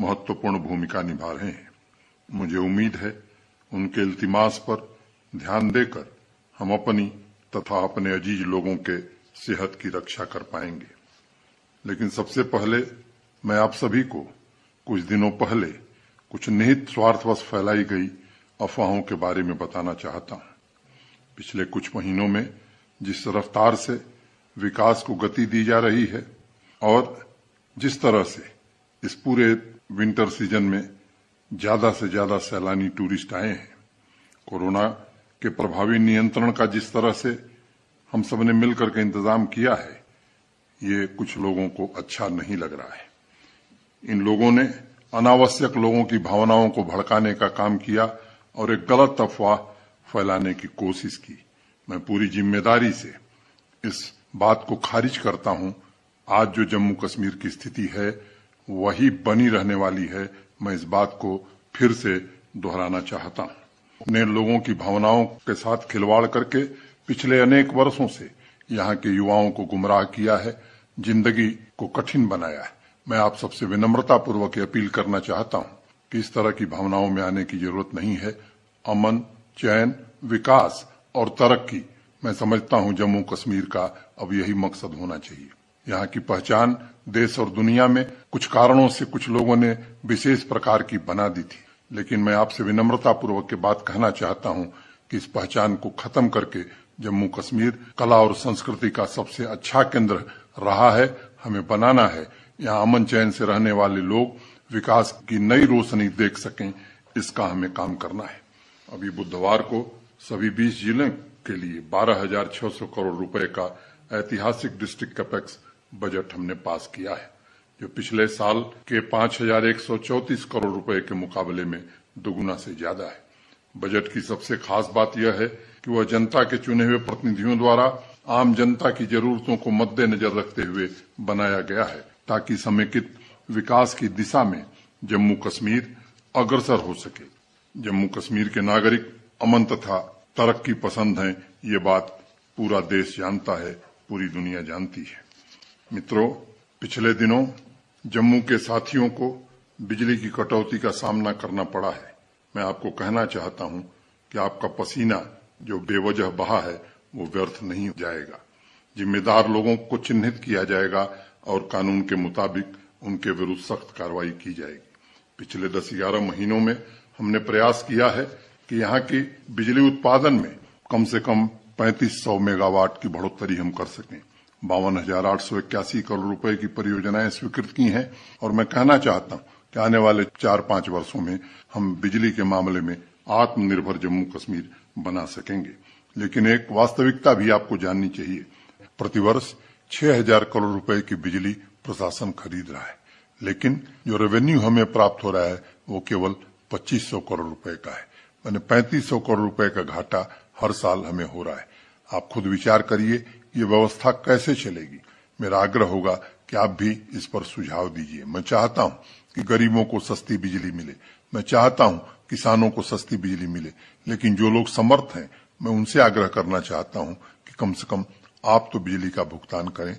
महत्वपूर्ण भूमिका निभा रहे हैं मुझे उम्मीद है उनके इल्तिमास पर ध्यान देकर हम अपनी तथा अपने अजीज लोगों के सेहत की रक्षा कर पाएंगे लेकिन सबसे पहले मैं आप सभी को कुछ दिनों पहले कुछ निहित स्वार्थवश फैलाई गई अफवाहों के बारे में बताना चाहता हूं पिछले कुछ महीनों में जिस रफ्तार से विकास को गति दी जा रही है और जिस तरह से इस पूरे विंटर सीजन में ज़्यादा से ज़्यादा सैलानी टूरिस्ट आए हैं कोरोना के प्रभावी नियंत्रण का जिस तरह से हम सब ने मिलकर के इंतजाम किया है ये कुछ लोगों को अच्छा नहीं लग रहा है इन लोगों ने अनावश्यक लोगों की भावनाओं को भड़काने का काम किया और एक गलत अफवाह फैलाने की कोशिश की मैं पूरी जिम्मेदारी से इस बात को खारिज करता हूं आज जो जम्मू कश्मीर की स्थिति है वही बनी रहने वाली है मैं इस बात को फिर से दोहराना चाहता हूं ने लोगों की भावनाओं के साथ खिलवाड़ करके पिछले अनेक वर्षों से यहाँ के युवाओं को गुमराह किया है जिंदगी को कठिन बनाया है मैं आप सबसे विनम्रता पूर्वक अपील करना चाहता हूँ कि इस तरह की भावनाओं में आने की जरूरत नहीं है अमन चयन विकास और तरक्की मैं समझता हूँ जम्मू कश्मीर का अब यही मकसद होना चाहिए यहाँ की पहचान देश और दुनिया में कुछ कारणों से कुछ लोगों ने विशेष प्रकार की बना दी थी लेकिन मैं आपसे विनम्रता पूर्वक के बात कहना चाहता हूँ कि इस पहचान को खत्म करके जम्मू कश्मीर कला और संस्कृति का सबसे अच्छा केंद्र रहा है हमें बनाना है यहाँ अमन चैन से रहने वाले लोग विकास की नई रोशनी देख सकें इसका हमें काम करना है अभी बुधवार को सभी बीस जिले के लिए 12,600 करोड़ रुपए का ऐतिहासिक डिस्ट्रिक्ट कैपेक्स बजट हमने पास किया है जो पिछले साल के पांच हजार एक सौ चौतीस करोड़ रुपए के मुकाबले में दोगुना से ज्यादा है बजट की सबसे खास बात यह है कि वह जनता के चुने हुए प्रतिनिधियों द्वारा आम जनता की जरूरतों को मद्देनजर रखते हुए बनाया गया है ताकि समेकित विकास की दिशा में जम्मू कश्मीर अग्रसर हो सके जम्मू कश्मीर के नागरिक अमन तथा तरक्की पसंद हैं ये बात पूरा देश जानता है पूरी दुनिया जानती है मित्रों पिछले दिनों जम्मू के साथियों को बिजली की कटौती का सामना करना पड़ा है मैं आपको कहना चाहता हूं कि आपका पसीना जो बेवजह बहा है वो व्यर्थ नहीं जाएगा जिम्मेदार लोगों को चिन्हित किया जाएगा और कानून के मुताबिक उनके विरुद्ध सख्त कार्रवाई की जाएगी पिछले दस ग्यारह महीनों में हमने प्रयास किया है कि यहाँ की बिजली उत्पादन में कम से कम पैंतीस सौ मेगावाट की बढ़ोतरी हम कर सकें बावन हजार आठ सौ इक्यासी करोड़ रूपये की परियोजनाएं स्वीकृत की हैं और मैं कहना चाहता हूं कि आने वाले चार पांच वर्षो में हम बिजली के मामले में आत्मनिर्भर जम्मू कश्मीर बना सकेंगे लेकिन एक वास्तविकता भी आपको जाननी चाहिए प्रतिवर्ष छह हजार करोड़ रुपए की बिजली प्रशासन खरीद रहा है लेकिन जो रेवेन्यू हमें प्राप्त हो रहा है वो केवल पच्चीस सौ करोड़ रुपए का है मैंने पैंतीस सौ करोड़ रुपए का घाटा हर साल हमें हो रहा है आप खुद विचार करिए ये व्यवस्था कैसे चलेगी मेरा आग्रह होगा कि आप भी इस पर सुझाव दीजिए मैं चाहता हूं कि गरीबों को सस्ती बिजली मिले मैं चाहता हूं किसानों को सस्ती बिजली मिले लेकिन जो लोग समर्थ हैं मैं उनसे आग्रह करना चाहता हूं कि कम से कम आप तो बिजली का भुगतान करें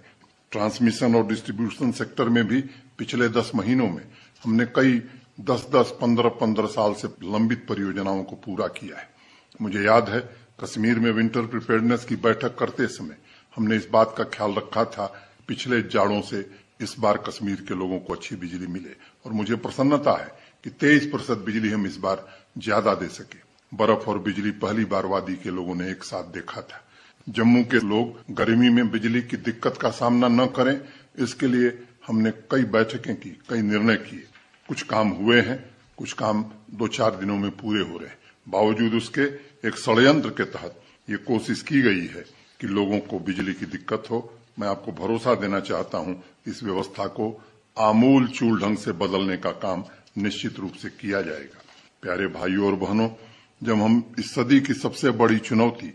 ट्रांसमिशन और डिस्ट्रीब्यूशन सेक्टर में भी पिछले दस महीनों में हमने कई दस दस पंद्रह पंद्रह साल से लंबित परियोजनाओं को पूरा किया है मुझे याद है कश्मीर में विंटर प्रिपेयरनेस की बैठक करते समय हमने इस बात का ख्याल रखा था पिछले जाड़ों से इस बार कश्मीर के लोगों को अच्छी बिजली मिले और मुझे प्रसन्नता है कि तेईस प्रतिशत बिजली हम इस बार ज्यादा दे सके बर्फ और बिजली पहली बार वादी के लोगों ने एक साथ देखा था जम्मू के लोग गर्मी में बिजली की दिक्कत का सामना न करें इसके लिए हमने कई बैठकें की कई निर्णय किए कुछ काम हुए हैं कुछ काम दो चार दिनों में पूरे हो रहे हैं बावजूद उसके एक षडयंत्र के तहत ये कोशिश की गई है कि लोगों को बिजली की दिक्कत हो मैं आपको भरोसा देना चाहता हूं इस व्यवस्था को आमूल चूल ढंग से बदलने का काम निश्चित रूप से किया जाएगा प्यारे भाइयों और बहनों जब हम इस सदी की सबसे बड़ी चुनौती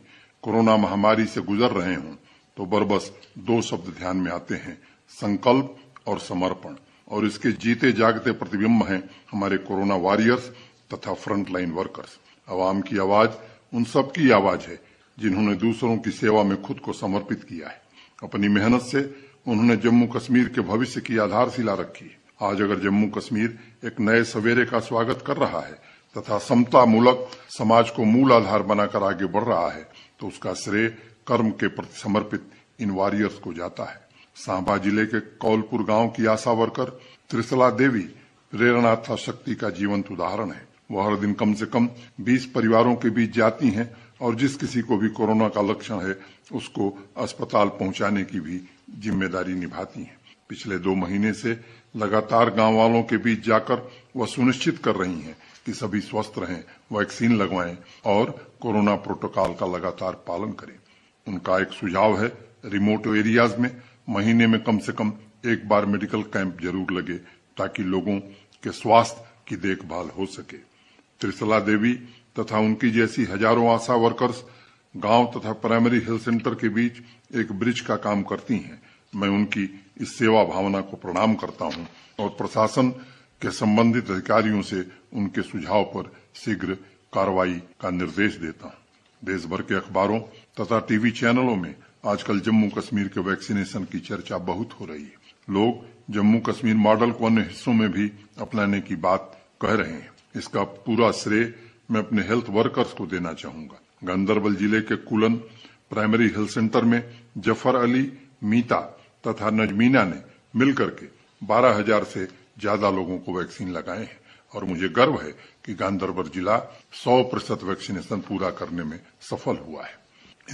कोरोना महामारी से गुजर रहे हों तो बरबस दो शब्द ध्यान में आते हैं संकल्प और समर्पण और इसके जीते जागते प्रतिबिंब हैं हमारे कोरोना वॉरियर्स तथा फ्रंटलाइन वर्कर्स आवाम की आवाज उन सबकी आवाज है जिन्होंने दूसरों की सेवा में खुद को समर्पित किया है अपनी मेहनत से उन्होंने जम्मू कश्मीर के भविष्य की आधारशिला रखी आज अगर जम्मू कश्मीर एक नए सवेरे का स्वागत कर रहा है तथा समता मूलक समाज को मूल आधार बनाकर आगे बढ़ रहा है तो उसका श्रेय कर्म के प्रति समर्पित इन वॉरियर्स को जाता है सांबा जिले के कौलपुर गांव की आशा वर्कर त्रिशला देवी प्रेरणा तथा शक्ति का जीवंत उदाहरण है वह हर दिन कम से कम 20 परिवारों के बीच जाती हैं और जिस किसी को भी कोरोना का लक्षण है उसको अस्पताल पहुंचाने की भी जिम्मेदारी निभाती है पिछले दो महीने से लगातार गांव वालों के बीच जाकर वह सुनिश्चित कर रही हैं कि सभी स्वस्थ रहें वैक्सीन लगवाएं और कोरोना प्रोटोकॉल का लगातार पालन करें उनका एक सुझाव है रिमोट एरियाज में महीने में कम से कम एक बार मेडिकल कैंप जरूर लगे ताकि लोगों के स्वास्थ्य की देखभाल हो सके त्रिसला देवी तथा उनकी जैसी हजारों आशा वर्कर्स गांव तथा प्राइमरी हेल्थ सेंटर के बीच एक ब्रिज का काम करती हैं मैं उनकी इस सेवा भावना को प्रणाम करता हूं और प्रशासन के संबंधित अधिकारियों से उनके सुझाव पर शीघ्र कार्रवाई का निर्देश देता हूं देश भर के अखबारों तथा टीवी चैनलों में आजकल जम्मू कश्मीर के वैक्सीनेशन की चर्चा बहुत हो रही है लोग जम्मू कश्मीर मॉडल को अन्य हिस्सों में भी अपनाने की बात कह रहे हैं इसका पूरा श्रेय मैं अपने हेल्थ वर्कर्स को देना चाहूंगा गांधरबल जिले के कुलन प्राइमरी हेल्थ सेंटर में जफर अली मीता तथा नजमीना ने मिलकर के 12,000 से ज्यादा लोगों को वैक्सीन लगाए हैं और मुझे गर्व है कि गांधरबल जिला 100 प्रतिशत वैक्सीनेशन पूरा करने में सफल हुआ है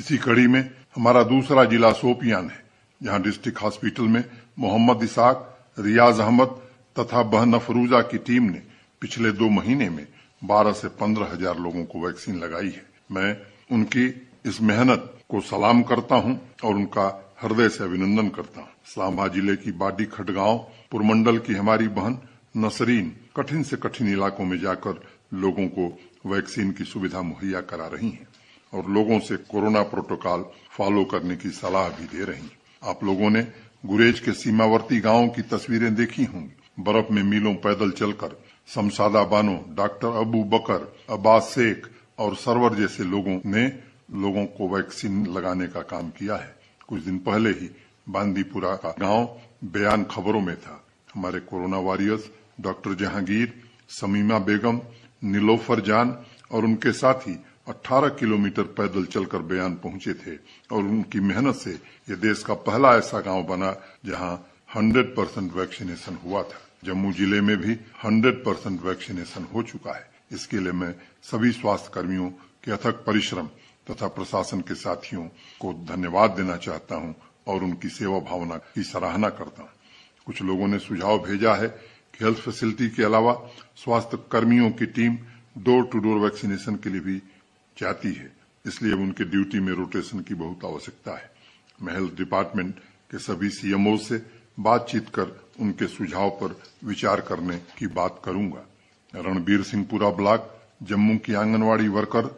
इसी कड़ी में हमारा दूसरा जिला सोपियान है जहां डिस्ट्रिक्ट हॉस्पिटल में मोहम्मद इसाक रियाज अहमद तथा बहन अफरूजा की टीम ने पिछले दो महीने में बारह से पन्द्रह हजार लोगों को वैक्सीन लगाई है मैं उनकी इस मेहनत को सलाम करता हूं और उनका हृदय से अभिनंदन करता हूं इस्लामाबाद जिले की बाडी खटगांव पुरमंडल की हमारी बहन नसरीन कठिन से कठिन इलाकों में जाकर लोगों को वैक्सीन की सुविधा मुहैया करा रही हैं और लोगों से कोरोना प्रोटोकॉल फॉलो करने की सलाह भी दे रही हैं आप लोगों ने गुरेज के सीमावर्ती गांवों की तस्वीरें देखी होंगी बर्फ में मीलों पैदल चलकर समसादा बानो डॉक्टर अबू बकर अब्बास शेख और सरवर जैसे लोगों ने लोगों को वैक्सीन लगाने का काम किया है कुछ दिन पहले ही बांदीपुरा का गांव बयान खबरों में था हमारे corona warriors doctor Jahangir Samima Begum Nilofar Jan और उनके साथी 18 किलोमीटर पैदल चलकर बयान पहुंचे थे और उनकी मेहनत से ये देश का पहला ऐसा गांव बना जहां 100 परसेंट वैक्सीनेशन हुआ था जम्मू जिले में भी 100 परसेंट वैक्सीनेशन हो चुका है इसके लिए मैं सभी स्वास्थ्य कर्मियों के अथक परिश्रम तथा प्रशासन के साथियों को धन्यवाद देना चाहता हूं और उनकी सेवा भावना की सराहना करता हूं कुछ लोगों ने सुझाव भेजा है कि हेल्थ फैसिलिटी के अलावा स्वास्थ्य कर्मियों की team door to door vaccination के लिए भी जाती है इसलिए उनके ड्यूटी में रोटेशन की बहुत आवश्यकता है मैं हेल्थ डिपार्टमेंट के सभी सीएमओ से बातचीत कर उनके सुझाव पर विचार करने की बात करूंगा रणबीर सिंहपुरा ब्लॉक जम्मू की आंगनवाड़ी वर्कर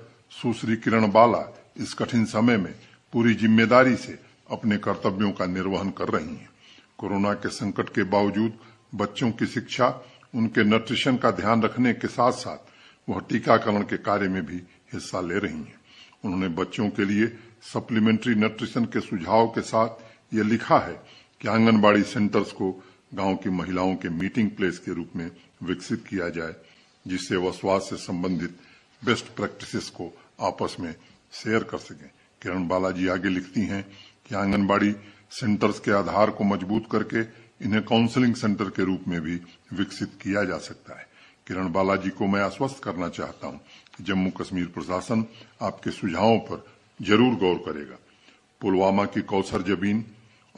सुश्री किरण बाला इस कठिन समय में पूरी जिम्मेदारी से अपने कर्तव्यों का निर्वहन कर रही हैं कोरोना के संकट के बावजूद बच्चों की शिक्षा उनके न्यूट्रिशन का ध्यान रखने के साथ साथ वह टीकाकरण के कार्य में भी हिस्सा ले रही हैं उन्होंने बच्चों के लिए सप्लीमेंट्री न्यूट्रिशन के सुझाव के साथ ये लिखा है कि आंगनबाड़ी सेंटर्स को गांव की महिलाओं के मीटिंग प्लेस के रूप में विकसित किया जाए जिससे वह स्वास्थ्य से संबंधित बेस्ट प्रैक्टिसेस को आपस में शेयर कर सकें किरण बालाजी आगे लिखती हैं कि आंगनबाड़ी सेंटर्स के आधार को मजबूत करके इन्हें काउंसलिंग सेंटर के रूप में भी विकसित किया जा सकता है किरण बालाजी को मैं आश्वस्त करना चाहता हूं कि जम्मू कश्मीर प्रशासन आपके सुझावों पर जरूर गौर करेगा पुलवामा की कौसर जबीन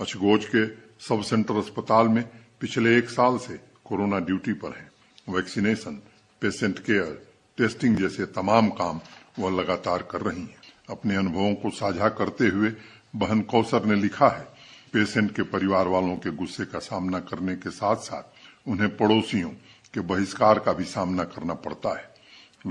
अछगोज के सब सेंटर अस्पताल में पिछले एक साल से कोरोना ड्यूटी पर हैं वैक्सीनेशन पेशेंट केयर टेस्टिंग जैसे तमाम काम वह लगातार कर रही हैं अपने अनुभवों को साझा करते हुए बहन कौसर ने लिखा है पेशेंट के परिवार वालों के गुस्से का सामना करने के साथ साथ उन्हें पड़ोसियों के बहिष्कार का भी सामना करना पड़ता है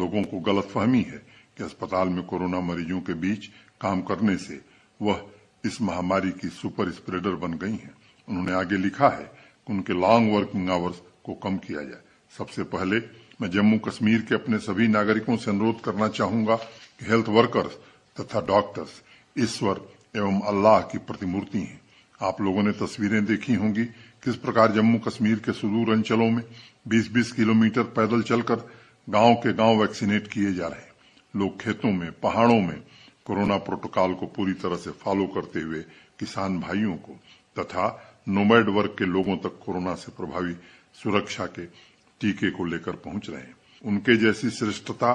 लोगों को गलतफहमी है कि अस्पताल में कोरोना मरीजों के बीच काम करने से वह इस महामारी की सुपर स्प्रेडर बन गई हैं उन्होंने आगे लिखा है उनके लॉन्ग वर्किंग आवर्स को कम किया जाए सबसे पहले मैं जम्मू कश्मीर के अपने सभी नागरिकों से अनुरोध करना चाहूंगा कि हेल्थ वर्कर्स तथा डॉक्टर्स ईश्वर एवं अल्लाह की प्रतिमूर्ति हैं आप लोगों ने तस्वीरें देखी होंगी किस प्रकार जम्मू कश्मीर के सुदूर अंचलों में 20-20 किलोमीटर पैदल चलकर गांव के गांव वैक्सीनेट किए जा रहे हैं लोग खेतों में पहाड़ों में कोरोना प्रोटोकॉल को पूरी तरह से फॉलो करते हुए किसान भाइयों को तथा नोमैड वर्ग के लोगों तक कोरोना से प्रभावी सुरक्षा के टीके को लेकर पहुंच रहे हैं उनके जैसी श्रेष्ठता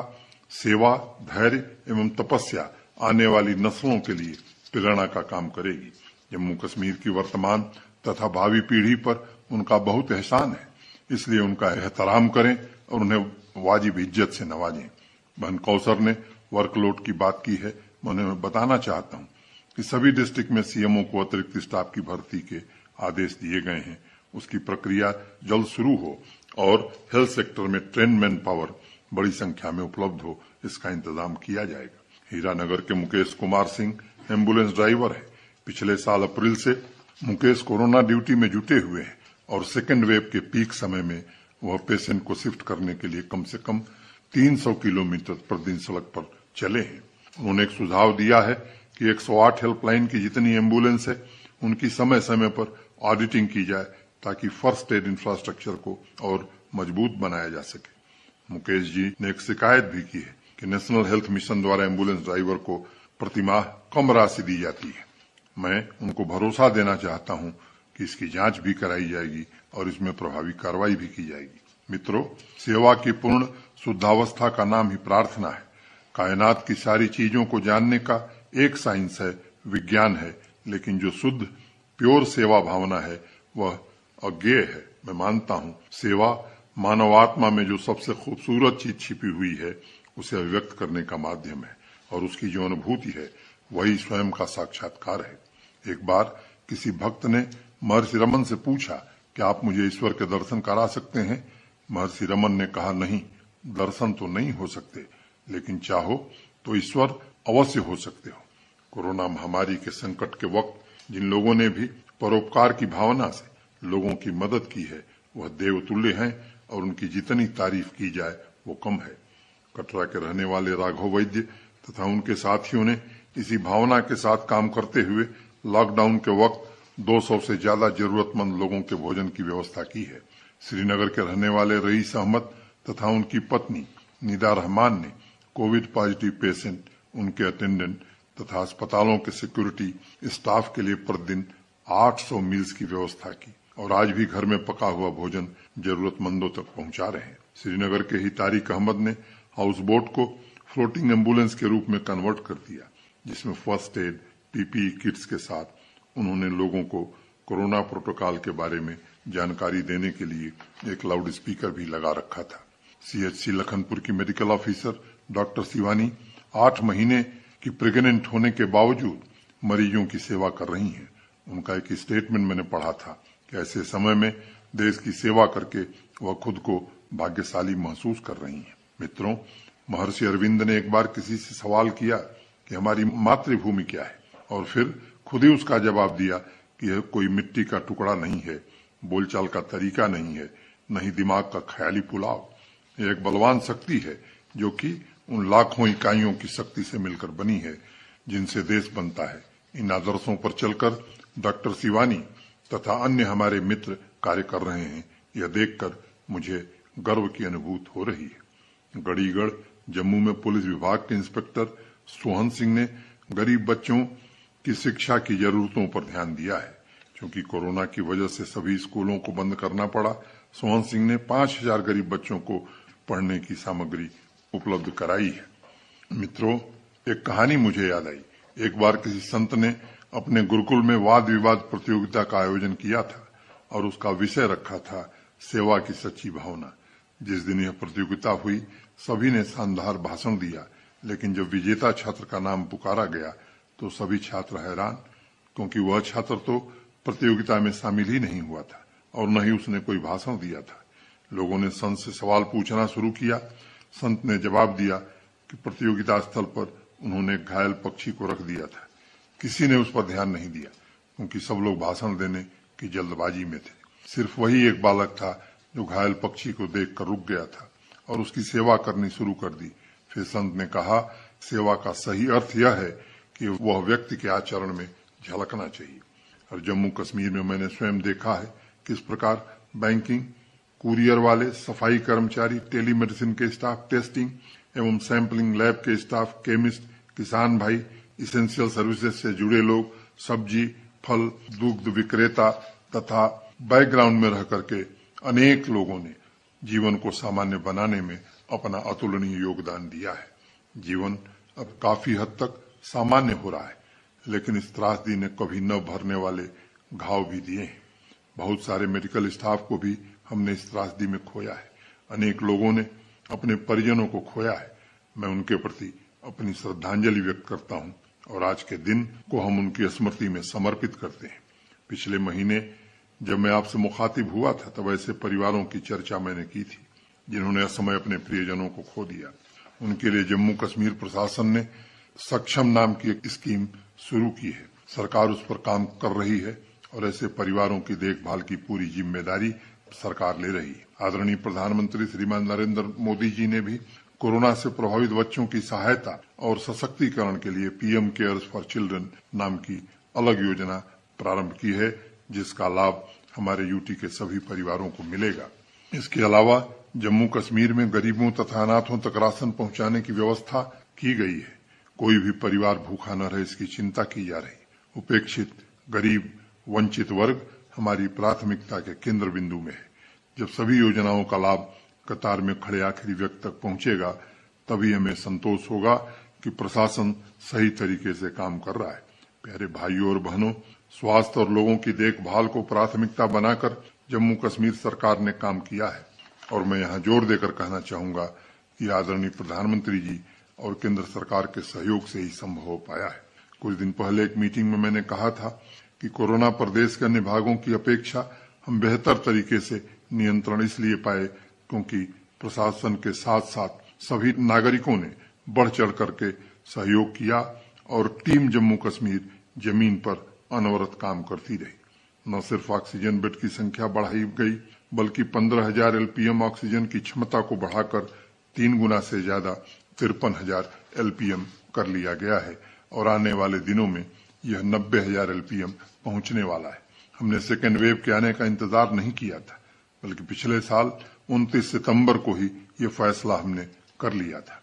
सेवा धैर्य एवं तपस्या आने वाली नस्लों के लिए प्रेरणा का काम करेगी जम्मू कश्मीर की वर्तमान तथा भावी पीढ़ी पर उनका बहुत एहसान है इसलिए उनका एहतराम करें और उन्हें वाजिब इज्जत से नवाजें बहन कौसर ने वर्कलोड की बात की है मैं उन्हें बताना चाहता हूं कि सभी डिस्ट्रिक्ट में सीएमओ को अतिरिक्त स्टाफ की भर्ती के आदेश दिए गए हैं उसकी प्रक्रिया जल्द शुरू हो और हेल्थ सेक्टर में ट्रेन मैन पावर बड़ी संख्या में उपलब्ध हो इसका इंतजाम किया जाएगा हीरानगर के मुकेश कुमार सिंह एम्बुलेंस ड्राइवर है पिछले साल अप्रैल से मुकेश कोरोना ड्यूटी में जुटे हुए हैं और सेकेंड वेव के पीक समय में वह पेशेंट को शिफ्ट करने के लिए कम से कम 300 किलोमीटर प्रतिदिन सड़क पर चले हैं उन्होंने एक सुझाव दिया है कि 108 हेल्पलाइन की जितनी एम्बुलेंस है उनकी समय समय पर ऑडिटिंग की जाए ताकि फर्स्ट एड इंफ्रास्ट्रक्चर को और मजबूत बनाया जा सके मुकेश जी ने एक शिकायत भी की है कि नेशनल हेल्थ मिशन द्वारा एम्बुलेंस ड्राइवर को प्रतिमाह कम राशि दी जाती है मैं उनको भरोसा देना चाहता हूं कि इसकी जांच भी कराई जाएगी और इसमें प्रभावी कार्रवाई भी की जाएगी मित्रों सेवा की पूर्ण शुद्धावस्था का नाम ही प्रार्थना है कायनात की सारी चीजों को जानने का एक साइंस है विज्ञान है लेकिन जो शुद्ध प्योर सेवा भावना है वह अज्ञेय है मैं मानता हूँ सेवा मानवात्मा में जो सबसे खूबसूरत चीज छिपी हुई है उसे अभिव्यक्त करने का माध्यम है और उसकी जो अनुभूति है वही स्वयं का साक्षात्कार है एक बार किसी भक्त ने महर्षि रमन से पूछा कि आप मुझे ईश्वर के दर्शन करा सकते हैं महर्षि रमन ने कहा नहीं दर्शन तो नहीं हो सकते लेकिन चाहो तो ईश्वर अवश्य हो सकते हो कोरोना महामारी के संकट के वक्त जिन लोगों ने भी परोपकार की भावना से लोगों की मदद की है वह देवतुल्य हैं और उनकी जितनी तारीफ की जाए वो कम है कटरा के रहने वाले राघव वैद्य तथा उनके साथियों ने इसी भावना के साथ काम करते हुए लॉकडाउन के वक्त 200 से ज्यादा जरूरतमंद लोगों के भोजन की व्यवस्था की है श्रीनगर के रहने वाले रईस अहमद तथा उनकी पत्नी निदा रहमान ने कोविड पॉजिटिव पेशेंट उनके अटेंडेंट तथा अस्पतालों के सिक्योरिटी स्टाफ के लिए प्रतिदिन 800 मील्स की व्यवस्था की और आज भी घर में पका हुआ भोजन जरूरतमंदों तक पहुंचा रहे हैं श्रीनगर के ही तारिक अहमद ने हाउस बोट को फ्लोटिंग एम्बुलेंस के रूप में कन्वर्ट कर दिया जिसमें फर्स्ट एड पीपीई किट्स के साथ उन्होंने लोगों को कोरोना प्रोटोकॉल के बारे में जानकारी देने के लिए एक लाउड स्पीकर भी लगा रखा था सीएचसी लखनपुर की मेडिकल ऑफिसर डॉक्टर शिवानी आठ महीने कि प्रेग्नेंट होने के बावजूद मरीजों की सेवा कर रही हैं उनका एक स्टेटमेंट मैंने पढ़ा था कि ऐसे समय में देश की सेवा करके वह खुद को भाग्यशाली महसूस कर रही हैं मित्रों महर्षि अरविंद ने एक बार किसी से सवाल किया कि हमारी मातृभूमि क्या है और फिर खुद ही उसका जवाब दिया कि यह कोई मिट्टी का टुकड़ा नहीं है बोलचाल का तरीका नहीं है नहीं दिमाग का ख्याली पुलाव यह एक बलवान शक्ति है जो कि उन लाखों इकाइयों की शक्ति से मिलकर बनी है जिनसे देश बनता है इन आदर्शों पर चलकर डॉक्टर शिवानी तथा अन्य हमारे मित्र कार्य कर रहे हैं यह देखकर मुझे गर्व की अनुभूत हो रही है गढ़ीगढ़ जम्मू में पुलिस विभाग के इंस्पेक्टर सोहन सिंह ने गरीब बच्चों की शिक्षा की जरूरतों पर ध्यान दिया है क्योंकि कोरोना की वजह से सभी स्कूलों को बंद करना पड़ा सोहन सिंह ने पांच हजार गरीब बच्चों को पढ़ने की सामग्री उपलब्ध कराई है मित्रों एक कहानी मुझे याद आई एक बार किसी संत ने अपने गुरुकुल में वाद विवाद प्रतियोगिता का आयोजन किया था और उसका विषय रखा था सेवा की सच्ची भावना जिस दिन यह प्रतियोगिता हुई सभी ने शानदार भाषण दिया लेकिन जब विजेता छात्र का नाम पुकारा गया तो सभी छात्र हैरान क्योंकि वह छात्र तो प्रतियोगिता में शामिल ही नहीं हुआ था और न ही उसने कोई भाषण दिया था लोगों ने संत से सवाल पूछना शुरू किया संत ने जवाब दिया कि प्रतियोगिता स्थल पर उन्होंने घायल पक्षी को रख दिया था किसी ने उस पर ध्यान नहीं दिया क्योंकि सब लोग भाषण देने की जल्दबाजी में थे सिर्फ वही एक बालक था जो घायल पक्षी को देखकर रुक गया था और उसकी सेवा करनी शुरू कर दी फिर संत ने कहा सेवा का सही अर्थ यह है कि वह व्यक्ति के आचरण में झलकना चाहिए और जम्मू कश्मीर में मैंने स्वयं देखा है किस प्रकार बैंकिंग कुरियर वाले सफाई कर्मचारी टेलीमेडिसिन के स्टाफ टेस्टिंग एवं सैंपलिंग लैब के स्टाफ केमिस्ट किसान भाई इसेंशियल सर्विसेज से जुड़े लोग सब्जी फल दुग्ध विक्रेता तथा बैकग्राउंड में रह करके अनेक लोगों ने जीवन को सामान्य बनाने में अपना अतुलनीय योगदान दिया है जीवन अब काफी हद तक सामान्य हो रहा है लेकिन इस त्रासदी ने कभी न भरने वाले घाव भी दिए हैं बहुत सारे मेडिकल स्टाफ को भी हमने इस त्रासदी में खोया है अनेक लोगों ने अपने परिजनों को खोया है मैं उनके प्रति अपनी श्रद्धांजलि व्यक्त करता हूँ और आज के दिन को हम उनकी स्मृति में समर्पित करते हैं पिछले महीने जब मैं आपसे मुखातिब हुआ था तब ऐसे परिवारों की चर्चा मैंने की थी जिन्होंने असमय अपने प्रियजनों को खो दिया उनके लिए जम्मू कश्मीर प्रशासन ने सक्षम नाम की एक स्कीम शुरू की है सरकार उस पर काम कर रही है और ऐसे परिवारों की देखभाल की पूरी जिम्मेदारी सरकार ले रही आदरणीय प्रधानमंत्री श्रीमान नरेंद्र मोदी जी ने भी कोरोना से प्रभावित बच्चों की सहायता और सशक्तिकरण के लिए पीएम केयर्स फॉर चिल्ड्रन नाम की अलग योजना प्रारंभ की है जिसका लाभ हमारे यूटी के सभी परिवारों को मिलेगा इसके अलावा जम्मू कश्मीर में गरीबों तथा अनाथों तक राशन पहुंचाने की व्यवस्था की गई है कोई भी परिवार भूखा न रहे इसकी चिंता की जा रही उपेक्षित गरीब वंचित वर्ग हमारी प्राथमिकता के केंद्र बिंदु में है जब सभी योजनाओं का लाभ कतार में खड़े आखिरी व्यक्ति तक पहुंचेगा तभी हमें संतोष होगा कि प्रशासन सही तरीके से काम कर रहा है प्यारे भाइयों और बहनों स्वास्थ्य और लोगों की देखभाल को प्राथमिकता बनाकर जम्मू कश्मीर सरकार ने काम किया है और मैं यहाँ जोर देकर कहना चाहूंगा कि आदरणीय प्रधानमंत्री जी और केंद्र सरकार के सहयोग से ही संभव हो पाया है कुछ दिन पहले एक मीटिंग में मैंने कहा था कि कोरोना पर देश के अन्य भागों की अपेक्षा हम बेहतर तरीके से नियंत्रण इसलिए पाए क्योंकि प्रशासन के साथ साथ सभी नागरिकों ने बढ़ चढ़ करके सहयोग किया और टीम जम्मू कश्मीर जमीन पर अनवरत काम करती रही न सिर्फ ऑक्सीजन बेड की संख्या बढ़ाई गई बल्कि पन्द्रह हजार एलपीएम ऑक्सीजन की क्षमता को बढ़ाकर तीन गुना से ज्यादा तिरपन हजार एलपीएम कर लिया गया है और आने वाले दिनों में यह नब्बे हजार एलपीएम पहुंचने वाला है हमने सेकेंड वेव के आने का इंतजार नहीं किया था बल्कि पिछले साल 29 सितंबर को ही ये फैसला हमने कर लिया था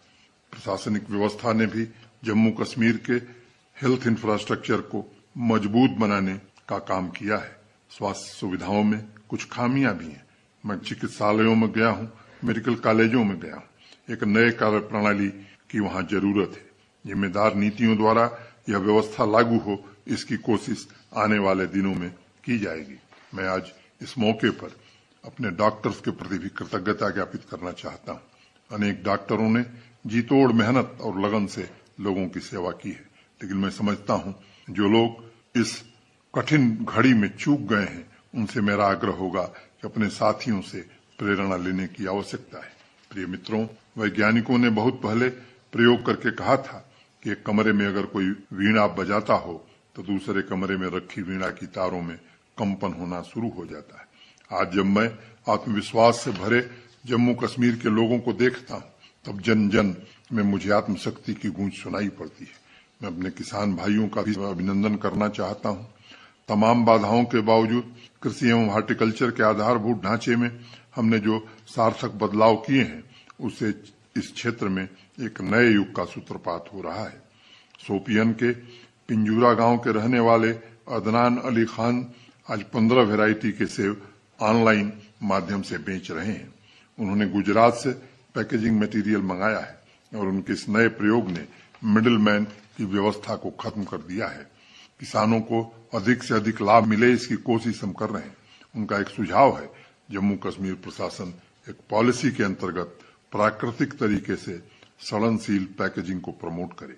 प्रशासनिक व्यवस्था ने भी जम्मू कश्मीर के हेल्थ इंफ्रास्ट्रक्चर को मजबूत बनाने का काम किया है स्वास्थ्य सुविधाओं में कुछ खामियां भी हैं मैं चिकित्सालयों में गया हूं, मेडिकल कॉलेजों में गया हूं। एक नए कार्य प्रणाली की वहां जरूरत है जिम्मेदार नीतियों द्वारा यह व्यवस्था लागू हो इसकी कोशिश आने वाले दिनों में की जाएगी मैं आज इस मौके पर अपने डॉक्टर्स के प्रति भी कृतज्ञता ज्ञापित करना चाहता हूं। अनेक डॉक्टरों ने जीतोड़ मेहनत और लगन से लोगों की सेवा की है लेकिन मैं समझता हूं जो लोग इस कठिन घड़ी में चूक गए हैं उनसे मेरा आग्रह होगा कि अपने साथियों से प्रेरणा लेने की आवश्यकता है प्रिय मित्रों वैज्ञानिकों ने बहुत पहले प्रयोग करके कहा था कि एक कमरे में अगर कोई वीणा बजाता हो तो दूसरे कमरे में रखी वीणा की तारों में कंपन होना शुरू हो जाता है आज जब मैं आत्मविश्वास से भरे जम्मू कश्मीर के लोगों को देखता हूँ तब जन जन में मुझे आत्मशक्ति की गूंज सुनाई पड़ती है मैं अपने किसान भाइयों का भी अभिनंदन करना चाहता हूँ तमाम बाधाओं के बावजूद कृषि एवं हार्टिकल्चर के आधारभूत ढांचे में हमने जो सार्थक बदलाव किए हैं उसे इस क्षेत्र में एक नए युग का सूत्रपात हो रहा है सोपियन के पिंजूरा गांव के रहने वाले अदनान अली खान आज पंद्रह वेराइटी के सेब ऑनलाइन माध्यम से बेच रहे हैं उन्होंने गुजरात से पैकेजिंग मटेरियल मंगाया है और उनके इस नए प्रयोग ने मिडिलमैन की व्यवस्था को खत्म कर दिया है किसानों को अधिक से अधिक लाभ मिले इसकी कोशिश हम कर रहे हैं उनका एक सुझाव है जम्मू कश्मीर प्रशासन एक पॉलिसी के अंतर्गत प्राकृतिक तरीके से सड़नशील पैकेजिंग को प्रमोट करे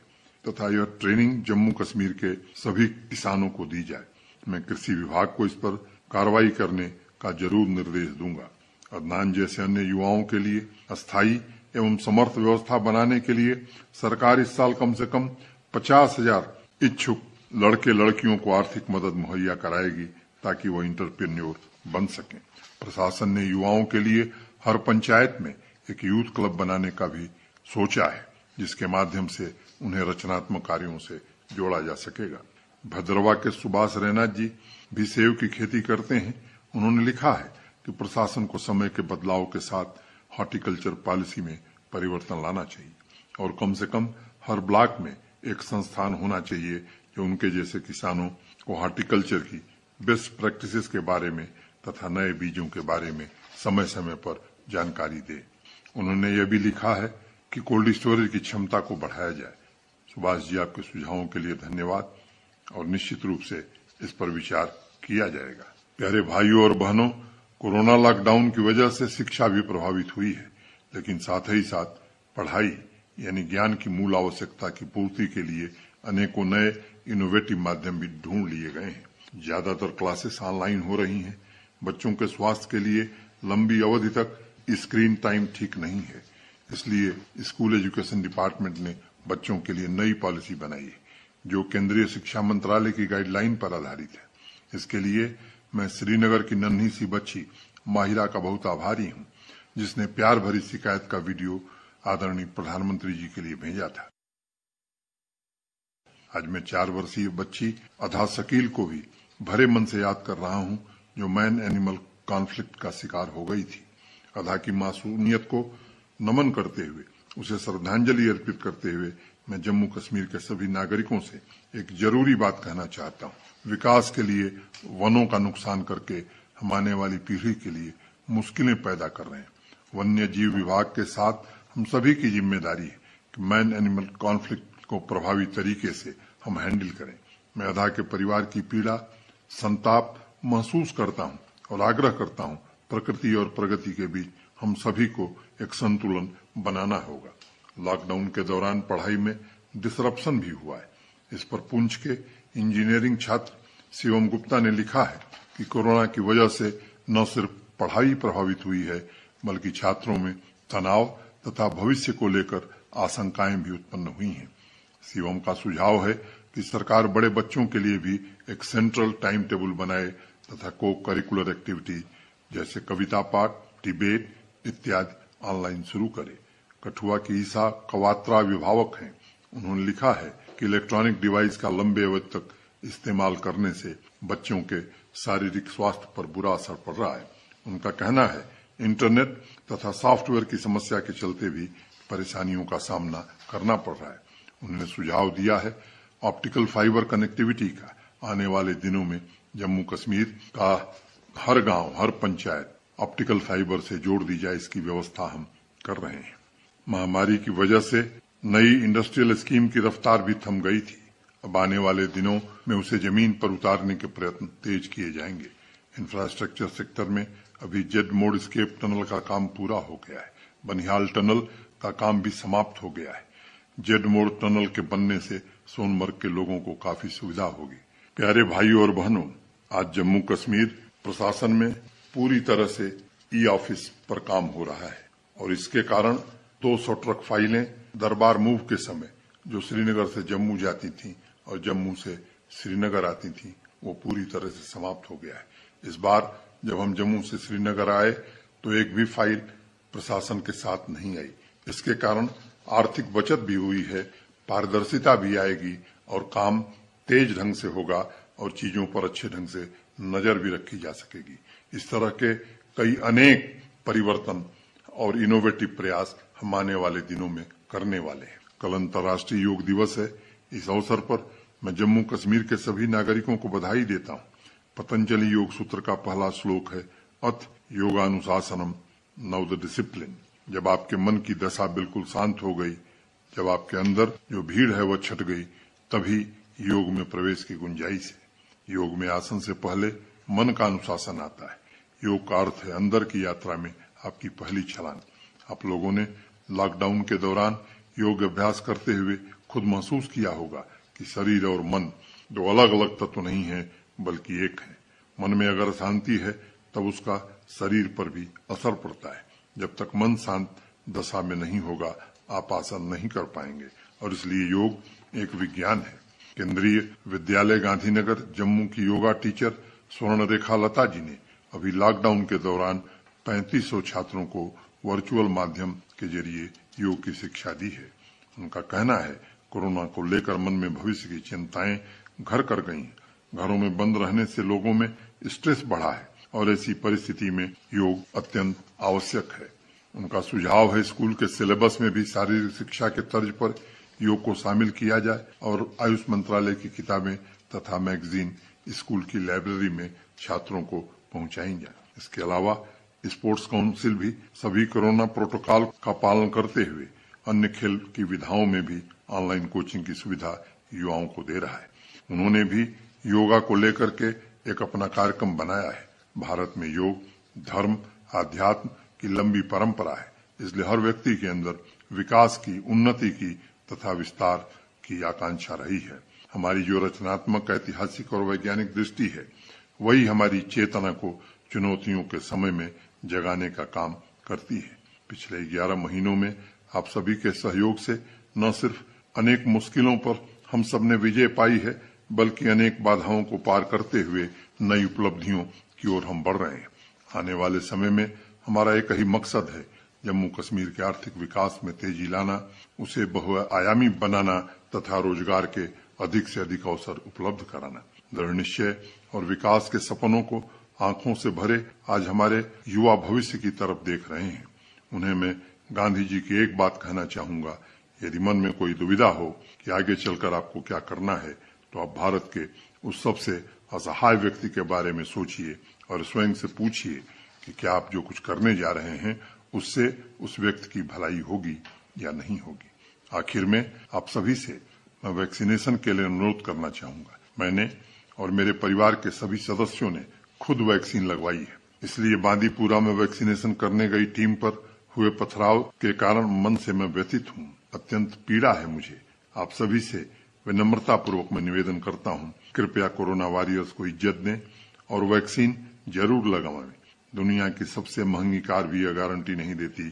तथा यह ट्रेनिंग जम्मू कश्मीर के सभी किसानों को दी जाए मैं कृषि विभाग को इस पर कार्रवाई करने का जरूर निर्देश दूंगा अदनान जैसे अन्य युवाओं के लिए अस्थायी एवं समर्थ व्यवस्था बनाने के लिए सरकार इस साल कम से कम पचास हजार इच्छुक लड़के लड़कियों को आर्थिक मदद मुहैया कराएगी ताकि वो इंटरप्रेन्योर बन सकें प्रशासन ने युवाओं के लिए हर पंचायत में एक यूथ क्लब बनाने का भी सोचा है जिसके माध्यम से उन्हें रचनात्मक कार्यों से जोड़ा जा सकेगा भद्रवा के सुभाष रैना जी भी सेब की खेती करते हैं उन्होंने लिखा है कि प्रशासन को समय के बदलाव के साथ हॉर्टिकल्चर पॉलिसी में परिवर्तन लाना चाहिए और कम से कम हर ब्लॉक में एक संस्थान होना चाहिए जो उनके जैसे किसानों को हॉर्टिकल्चर की बेस्ट प्रैक्टिसेस के बारे में तथा नए बीजों के बारे में समय समय पर जानकारी दे उन्होंने यह भी लिखा है कि कोल्ड स्टोरेज की क्षमता को बढ़ाया जाए सुभाष जी आपके सुझावों के लिए धन्यवाद और निश्चित रूप से इस पर विचार किया जाएगा प्यारे भाइयों और बहनों कोरोना लॉकडाउन की वजह से शिक्षा भी प्रभावित हुई है लेकिन साथ ही साथ पढ़ाई यानी ज्ञान की मूल आवश्यकता की पूर्ति के लिए अनेकों नए इनोवेटिव माध्यम भी ढूंढ लिए गए हैं ज्यादातर क्लासेस ऑनलाइन हो रही हैं बच्चों के स्वास्थ्य के लिए लंबी अवधि तक स्क्रीन टाइम ठीक नहीं है इसलिए स्कूल एजुकेशन डिपार्टमेंट ने बच्चों के लिए नई पॉलिसी बनाई है जो केंद्रीय शिक्षा मंत्रालय की गाइडलाइन पर आधारित है इसके लिए मैं श्रीनगर की नन्ही सी बच्ची माहिरा का बहुत आभारी हूं जिसने प्यार भरी शिकायत का वीडियो आदरणीय प्रधानमंत्री जी के लिए भेजा था आज मैं चार वर्षीय बच्ची अधा शकील को भी भरे मन से याद कर रहा हूं जो मैन एनिमल कॉन्फ्लिक्ट का शिकार हो गई थी अधा की मासूमियत को नमन करते हुए उसे श्रद्धांजलि अर्पित करते हुए मैं जम्मू कश्मीर के सभी नागरिकों से एक जरूरी बात कहना चाहता हूं विकास के लिए वनों का नुकसान करके हम आने वाली पीढ़ी के लिए मुश्किलें पैदा कर रहे हैं वन्य जीव विभाग के साथ हम सभी की जिम्मेदारी है कि मैन एनिमल कॉन्फ्लिक्ट को प्रभावी तरीके से हम हैंडल करें मैं अधा के परिवार की पीड़ा संताप महसूस करता हूं और आग्रह करता हूं प्रकृति और प्रगति के बीच हम सभी को एक संतुलन बनाना होगा लॉकडाउन के दौरान पढ़ाई में डिसरप्शन भी हुआ है इस पर पुंछ के इंजीनियरिंग छात्र शिवम गुप्ता ने लिखा है कि कोरोना की वजह से न सिर्फ पढ़ाई प्रभावित हुई है बल्कि छात्रों में तनाव तथा भविष्य को लेकर आशंकाएं भी उत्पन्न हुई हैं शिवम का सुझाव है कि सरकार बड़े बच्चों के लिए भी एक सेंट्रल टाइम टेबल बनाए तथा को करिकुलर एक्टिविटी जैसे कविता पाठ डिबेट इत्यादि ऑनलाइन शुरू करें कठुआ के ईसा कवात्रा विभावक हैं उन्होंने लिखा है कि इलेक्ट्रॉनिक डिवाइस का लंबे अवधि तक इस्तेमाल करने से बच्चों के शारीरिक स्वास्थ्य पर बुरा असर पड़ रहा है उनका कहना है इंटरनेट तथा सॉफ्टवेयर की समस्या के चलते भी परेशानियों का सामना करना पड़ रहा है उन्होंने सुझाव दिया है ऑप्टिकल फाइबर कनेक्टिविटी का आने वाले दिनों में जम्मू कश्मीर का हर गांव हर पंचायत ऑप्टिकल फाइबर से जोड़ दी जाए इसकी व्यवस्था हम कर रहे हैं महामारी की वजह से नई इंडस्ट्रियल स्कीम की रफ्तार भी थम गई थी अब आने वाले दिनों में उसे जमीन पर उतारने के प्रयत्न तेज किए जाएंगे इंफ्रास्ट्रक्चर सेक्टर में अभी जेड मोड स्केप टनल का काम पूरा हो गया है बनिहाल टनल का काम भी समाप्त हो गया है जेड मोड़ टनल के बनने से सोनमर्ग के लोगों को काफी सुविधा होगी प्यारे भाई और बहनों आज जम्मू कश्मीर प्रशासन में पूरी तरह से ई ऑफिस पर काम हो रहा है और इसके कारण 200 ट्रक फाइलें दरबार मूव के समय जो श्रीनगर से जम्मू जाती थीं और जम्मू से श्रीनगर आती थीं वो पूरी तरह से समाप्त हो गया है इस बार जब हम जम्मू से श्रीनगर आए तो एक भी फाइल प्रशासन के साथ नहीं आई इसके कारण आर्थिक बचत भी हुई है पारदर्शिता भी आएगी और काम तेज ढंग से होगा और चीजों पर अच्छे ढंग से नजर भी रखी जा सकेगी इस तरह के कई अनेक परिवर्तन और इनोवेटिव प्रयास हम आने वाले दिनों में करने वाले हैं कल अंतर्राष्ट्रीय योग दिवस है इस अवसर पर मैं जम्मू कश्मीर के सभी नागरिकों को बधाई देता हूँ पतंजलि योग सूत्र का पहला श्लोक है अथ योगानुशासनम नव द डिसिप्लिन जब आपके मन की दशा बिल्कुल शांत हो गई जब आपके अंदर जो भीड़ है वह छट गई तभी योग में प्रवेश की गुंजाइश है योग में आसन से पहले मन का अनुशासन आता है योग का अर्थ है अंदर की यात्रा में आपकी पहली छलांग आप लोगों ने लॉकडाउन के दौरान योग अभ्यास करते हुए खुद महसूस किया होगा कि शरीर और मन दो अलग अलग तत्व तो नहीं है बल्कि एक है मन में अगर शांति है तब उसका शरीर पर भी असर पड़ता है जब तक मन शांत दशा में नहीं होगा आप आसन नहीं कर पाएंगे और इसलिए योग एक विज्ञान है केंद्रीय विद्यालय गांधीनगर जम्मू की योगा टीचर स्वर्ण रेखा लता जी ने अभी लॉकडाउन के दौरान पैंतीस सौ छात्रों को वर्चुअल माध्यम के जरिए योग की शिक्षा दी है उनका कहना है कोरोना को लेकर मन में भविष्य की चिंताएं घर कर गई हैं घरों में बंद रहने से लोगों में स्ट्रेस बढ़ा है और ऐसी परिस्थिति में योग अत्यंत आवश्यक है उनका सुझाव है स्कूल के सिलेबस में भी शारीरिक शिक्षा के तर्ज पर योग को शामिल किया जाए और आयुष मंत्रालय की किताबें तथा मैगजीन स्कूल की लाइब्रेरी में छात्रों को पहुंचाई जाए इसके अलावा स्पोर्ट्स काउंसिल भी सभी कोरोना प्रोटोकॉल का पालन करते हुए अन्य खेल की विधाओं में भी ऑनलाइन कोचिंग की सुविधा युवाओं को दे रहा है उन्होंने भी योगा को लेकर के एक अपना कार्यक्रम बनाया है भारत में योग धर्म आध्यात्म की लंबी परंपरा है इसलिए हर व्यक्ति के अंदर विकास की उन्नति की तथा विस्तार की आकांक्षा रही है हमारी जो रचनात्मक ऐतिहासिक और वैज्ञानिक दृष्टि है वही हमारी चेतना को चुनौतियों के समय में जगाने का काम करती है पिछले 11 महीनों में आप सभी के सहयोग से न सिर्फ अनेक मुश्किलों पर हम सब ने विजय पाई है बल्कि अनेक बाधाओं को पार करते हुए नई उपलब्धियों की ओर हम बढ़ रहे हैं आने वाले समय में हमारा एक ही मकसद है जम्मू कश्मीर के आर्थिक विकास में तेजी लाना उसे बहुआयामी बनाना तथा रोजगार के अधिक से अधिक अवसर उपलब्ध कराना दृढ़ निश्चय और विकास के सपनों को आंखों से भरे आज हमारे युवा भविष्य की तरफ देख रहे हैं उन्हें मैं गांधी जी की एक बात कहना चाहूंगा यदि मन में कोई दुविधा हो कि आगे चलकर आपको क्या करना है तो आप भारत के उस सबसे असहाय व्यक्ति के बारे में सोचिए और स्वयं से पूछिए कि क्या आप जो कुछ करने जा रहे हैं उससे उस व्यक्ति की भलाई होगी या नहीं होगी आखिर में आप सभी से मैं वैक्सीनेशन के लिए अनुरोध करना चाहूंगा मैंने और मेरे परिवार के सभी सदस्यों ने खुद वैक्सीन लगवाई है इसलिए बांदीपुरा में वैक्सीनेशन करने गई टीम पर हुए पथराव के कारण मन से मैं व्यतीत हूँ अत्यंत पीड़ा है मुझे आप सभी से विनम्रता पूर्वक मैं निवेदन करता हूँ कृपया कोरोना वॉरियर्स को इज्जत दें और वैक्सीन जरूर लगावें दुनिया की सबसे महंगी कार भी यह गारंटी नहीं देती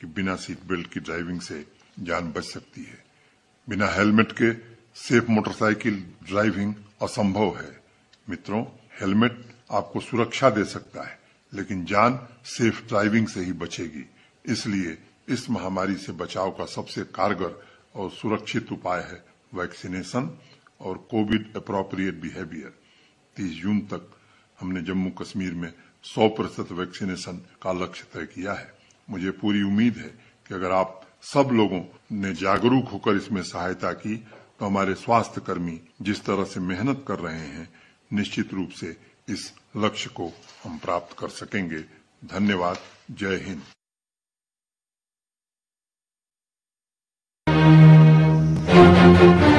कि बिना सीट बेल्ट की ड्राइविंग से जान बच सकती है बिना हेलमेट के सेफ मोटरसाइकिल ड्राइविंग असंभव है मित्रों हेलमेट आपको सुरक्षा दे सकता है लेकिन जान सेफ ड्राइविंग से ही बचेगी इसलिए इस महामारी से बचाव का सबसे कारगर और सुरक्षित उपाय है वैक्सीनेशन और कोविड अप्रोप्रिएट बिहेवियर 30 जून तक हमने जम्मू कश्मीर में सौ प्रतिशत वैक्सीनेशन का लक्ष्य तय किया है मुझे पूरी उम्मीद है कि अगर आप सब लोगों ने जागरूक होकर इसमें सहायता की तो हमारे स्वास्थ्य कर्मी जिस तरह से मेहनत कर रहे हैं निश्चित रूप से इस लक्ष्य को हम प्राप्त कर सकेंगे धन्यवाद जय हिंद thank you